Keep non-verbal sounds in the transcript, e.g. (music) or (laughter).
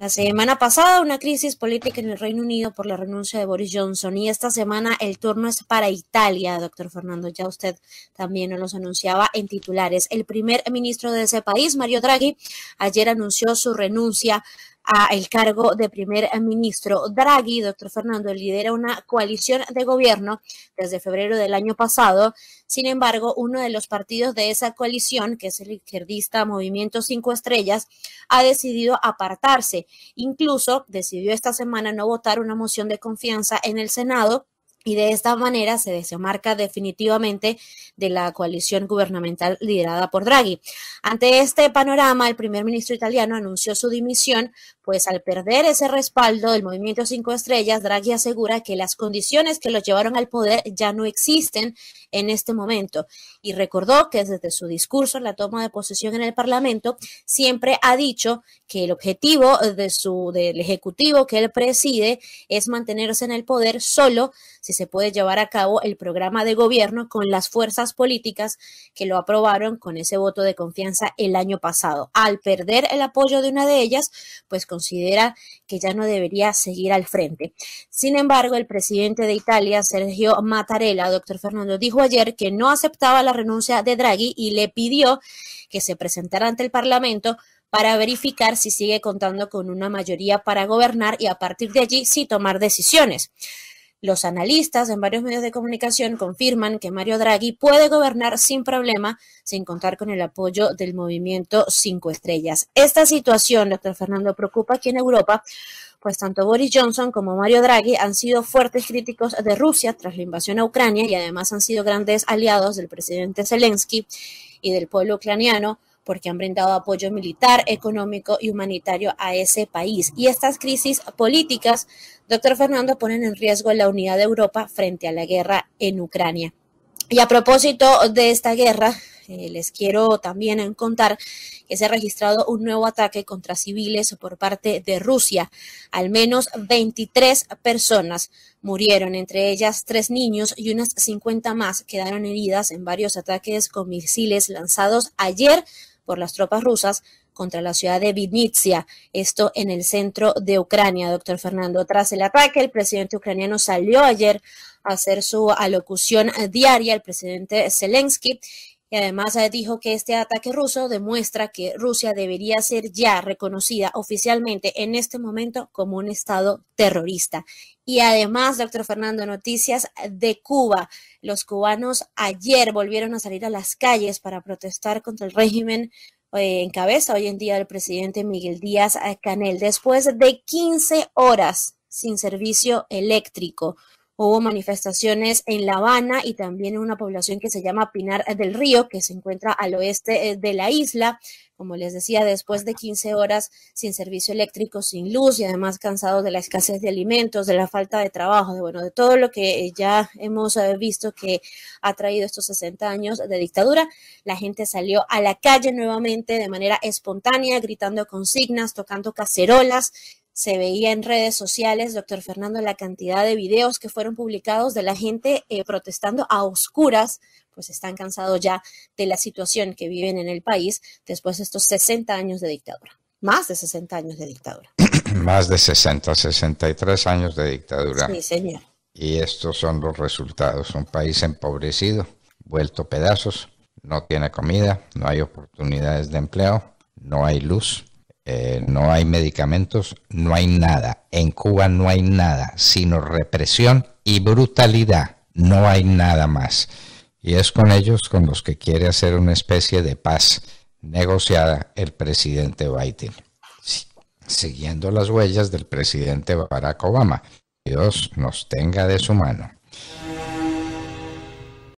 La semana pasada una crisis política en el Reino Unido por la renuncia de Boris Johnson y esta semana el turno es para Italia, doctor Fernando. Ya usted también nos los anunciaba en titulares. El primer ministro de ese país, Mario Draghi, ayer anunció su renuncia el cargo de primer eh, ministro. Draghi, doctor Fernando, lidera una coalición de gobierno desde febrero del año pasado. Sin embargo, uno de los partidos de esa coalición, que es el izquierdista Movimiento Cinco Estrellas, ha decidido apartarse. Incluso decidió esta semana no votar una moción de confianza en el Senado y de esta manera se desemarca definitivamente de la coalición gubernamental liderada por Draghi. Ante este panorama, el primer ministro italiano anunció su dimisión, pues al perder ese respaldo del movimiento Cinco Estrellas, Draghi asegura que las condiciones que lo llevaron al poder ya no existen en este momento y recordó que desde su discurso en la toma de posesión en el Parlamento siempre ha dicho que el objetivo de su del ejecutivo que él preside es mantenerse en el poder solo si se puede llevar a cabo el programa de gobierno con las fuerzas políticas que lo aprobaron con ese voto de confianza el año pasado. Al perder el apoyo de una de ellas, pues considera que ya no debería seguir al frente. Sin embargo, el presidente de Italia, Sergio Mattarella, doctor Fernando, dijo ayer que no aceptaba la renuncia de Draghi y le pidió que se presentara ante el Parlamento para verificar si sigue contando con una mayoría para gobernar y a partir de allí sí tomar decisiones. Los analistas en varios medios de comunicación confirman que Mario Draghi puede gobernar sin problema, sin contar con el apoyo del movimiento Cinco Estrellas. Esta situación, doctor Fernando, preocupa aquí en Europa, pues tanto Boris Johnson como Mario Draghi han sido fuertes críticos de Rusia tras la invasión a Ucrania y además han sido grandes aliados del presidente Zelensky y del pueblo ucraniano porque han brindado apoyo militar, económico y humanitario a ese país. Y estas crisis políticas, doctor Fernando, ponen en riesgo la unidad de Europa frente a la guerra en Ucrania. Y a propósito de esta guerra, eh, les quiero también contar que se ha registrado un nuevo ataque contra civiles por parte de Rusia. Al menos 23 personas murieron, entre ellas tres niños y unas 50 más quedaron heridas en varios ataques con misiles lanzados ayer por las tropas rusas contra la ciudad de Vinnytsia, esto en el centro de Ucrania, doctor Fernando. Tras el ataque, el presidente ucraniano salió ayer a hacer su alocución diaria, el presidente Zelensky, y además dijo que este ataque ruso demuestra que Rusia debería ser ya reconocida oficialmente en este momento como un Estado terrorista. Y además, doctor Fernando, noticias de Cuba. Los cubanos ayer volvieron a salir a las calles para protestar contra el régimen eh, en cabeza hoy en día del presidente Miguel Díaz eh, Canel, después de 15 horas sin servicio eléctrico. Hubo manifestaciones en La Habana y también en una población que se llama Pinar del Río, que se encuentra al oeste eh, de la isla. Como les decía, después de 15 horas sin servicio eléctrico, sin luz y además cansados de la escasez de alimentos, de la falta de trabajo, de bueno, de todo lo que eh, ya hemos eh, visto que ha traído estos 60 años de dictadura, la gente salió a la calle nuevamente de manera espontánea, gritando consignas, tocando cacerolas, se veía en redes sociales, doctor Fernando, la cantidad de videos que fueron publicados de la gente eh, protestando a oscuras, pues están cansados ya de la situación que viven en el país después de estos 60 años de dictadura, más de 60 años de dictadura. (clears throat) más de 60, 63 años de dictadura. Sí, señor. Y estos son los resultados, un país empobrecido, vuelto pedazos, no tiene comida, no hay oportunidades de empleo, no hay luz, eh, no hay medicamentos, no hay nada. En Cuba no hay nada, sino represión y brutalidad. No hay nada más. Y es con ellos con los que quiere hacer una especie de paz negociada el presidente Biden, siguiendo las huellas del presidente Barack Obama. Dios nos tenga de su mano.